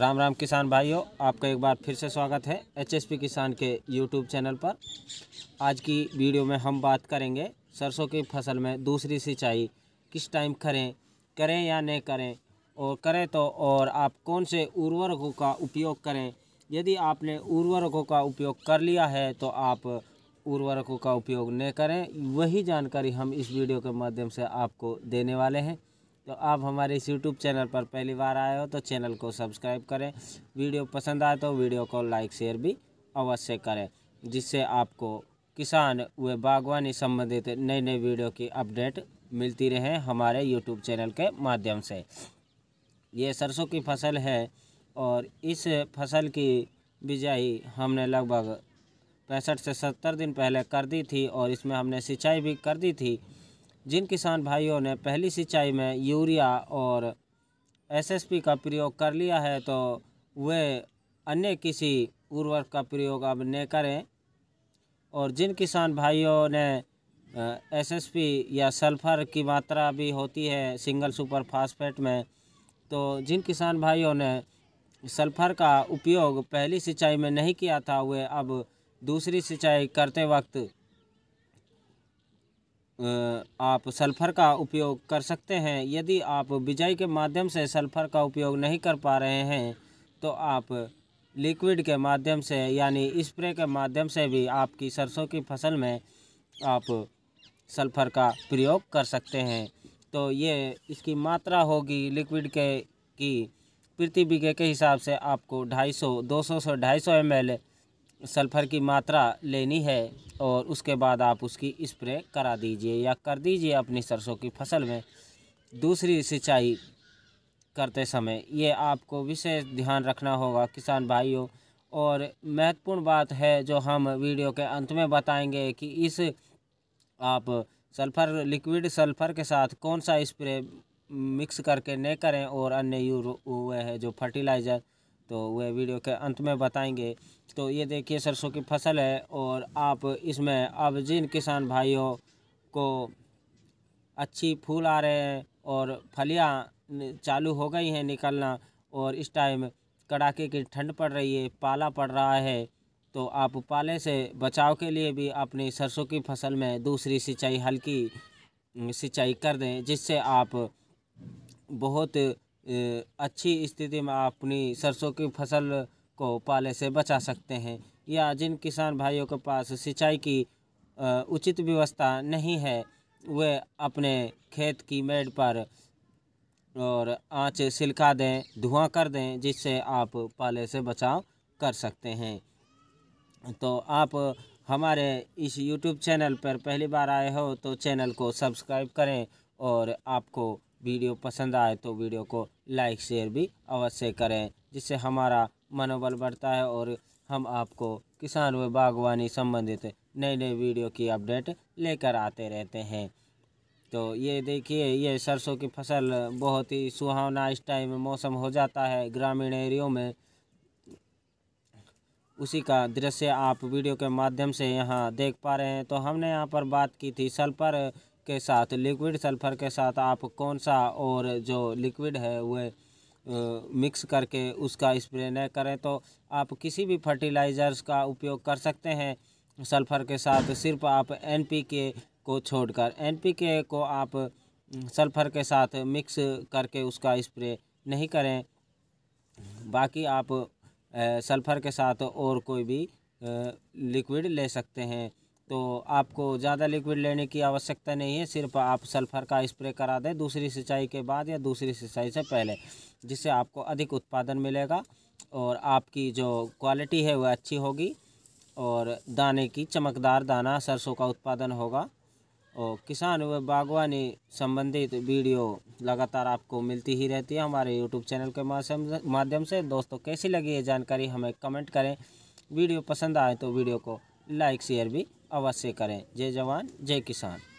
राम राम किसान भाइयों आपका एक बार फिर से स्वागत है एचएसपी किसान के यूट्यूब चैनल पर आज की वीडियो में हम बात करेंगे सरसों की फसल में दूसरी सिंचाई किस टाइम करें करें या नहीं करें और करें तो और आप कौन से उर्वरकों का उपयोग करें यदि आपने उर्वरकों का उपयोग कर लिया है तो आप उर्वरकों का उपयोग न करें वही जानकारी हम इस वीडियो के माध्यम से आपको देने वाले हैं तो आप हमारे इस यूट्यूब चैनल पर पहली बार आए हो तो चैनल को सब्सक्राइब करें वीडियो पसंद आए तो वीडियो को लाइक शेयर भी अवश्य करें जिससे आपको किसान व बागवानी संबंधित नई नई वीडियो की अपडेट मिलती रहे हमारे यूट्यूब चैनल के माध्यम से ये सरसों की फसल है और इस फसल की बिजाई हमने लगभग पैंसठ से सत्तर दिन पहले कर दी थी और इसमें हमने सिंचाई भी कर दी थी जिन किसान भाइयों ने पहली सिंचाई में यूरिया और एसएसपी का प्रयोग कर लिया है तो वे अन्य किसी उर्वरक का प्रयोग अब न करें और जिन किसान भाइयों ने एसएसपी या सल्फ़र की मात्रा भी होती है सिंगल सुपर फास्फेट में तो जिन किसान भाइयों ने सल्फ़र का उपयोग पहली सिंचाई में नहीं किया था वे अब दूसरी सिंचाई करते वक्त आप सल्फ़र का उपयोग कर सकते हैं यदि आप बिजाई के माध्यम से सल्फ़र का उपयोग नहीं कर पा रहे हैं तो आप लिक्विड के माध्यम से यानी स्प्रे के माध्यम से भी आपकी सरसों की फसल में आप सल्फ़र का प्रयोग कर सकते हैं तो ये इसकी मात्रा होगी लिक्विड के की प्रति बीघे के हिसाब से आपको 250 200 से 250 एम सल्फ़र की मात्रा लेनी है और उसके बाद आप उसकी स्प्रे करा दीजिए या कर दीजिए अपनी सरसों की फसल में दूसरी सिंचाई करते समय ये आपको विशेष ध्यान रखना होगा किसान भाइयों और महत्वपूर्ण बात है जो हम वीडियो के अंत में बताएंगे कि इस आप सल्फ़र लिक्विड सल्फ़र के साथ कौन सा स्प्रे मिक्स करके न करें और अन्य यू हुए हैं जो फर्टिलाइज़र तो वह वीडियो के अंत में बताएंगे तो ये देखिए सरसों की फसल है और आप इसमें अब जिन किसान भाइयों को अच्छी फूल आ रहे हैं और फलियाँ चालू हो गई हैं निकलना और इस टाइम कड़ाके की ठंड पड़ रही है पाला पड़ रहा है तो आप पाले से बचाव के लिए भी अपनी सरसों की फसल में दूसरी सिंचाई हल्की सिंचाई कर दें जिससे आप बहुत अच्छी स्थिति में अपनी सरसों की फसल को पाले से बचा सकते हैं या जिन किसान भाइयों के पास सिंचाई की उचित व्यवस्था नहीं है वे अपने खेत की मेड पर और आँच सिलका दें धुआं कर दें जिससे आप पाले से बचाव कर सकते हैं तो आप हमारे इस YouTube चैनल पर पहली बार आए हो तो चैनल को सब्सक्राइब करें और आपको वीडियो पसंद आए तो वीडियो को लाइक शेयर भी अवश्य करें जिससे हमारा मनोबल बढ़ता है और हम आपको किसान व बागवानी संबंधित नए नए वीडियो की अपडेट लेकर आते रहते हैं तो ये देखिए ये सरसों की फसल बहुत ही सुहावना इस टाइम मौसम हो जाता है ग्रामीण एरियो में उसी का दृश्य आप वीडियो के माध्यम से यहाँ देख पा रहे हैं तो हमने यहाँ पर बात की थी सल्फर के साथ लिक्विड सल्फ़र के साथ आप कौन सा और जो लिक्विड है वह मिक्स करके उसका स्प्रे न करें तो आप किसी भी फर्टिलाइज़र्स का उपयोग कर सकते हैं सल्फ़र के साथ सिर्फ आप एनपीके को छोड़कर एनपीके को आप सल्फ़र के साथ मिक्स करके उसका स्प्रे नहीं करें बाकी आप सल्फ़र के साथ और कोई भी लिक्विड ले सकते हैं तो आपको ज़्यादा लिक्विड लेने की आवश्यकता नहीं है सिर्फ आप सल्फर का स्प्रे करा दें दूसरी सिंचाई के बाद या दूसरी सिंचाई से पहले जिससे आपको अधिक उत्पादन मिलेगा और आपकी जो क्वालिटी है वह अच्छी होगी और दाने की चमकदार दाना सरसों का उत्पादन होगा और किसान व बागवानी संबंधित वीडियो लगातार आपको मिलती ही रहती है हमारे यूट्यूब चैनल के माध्यम से दोस्तों कैसी लगी ये जानकारी हमें कमेंट करें वीडियो पसंद आए तो वीडियो को लाइक शेयर भी अवश्य करें जय जवान जय किसान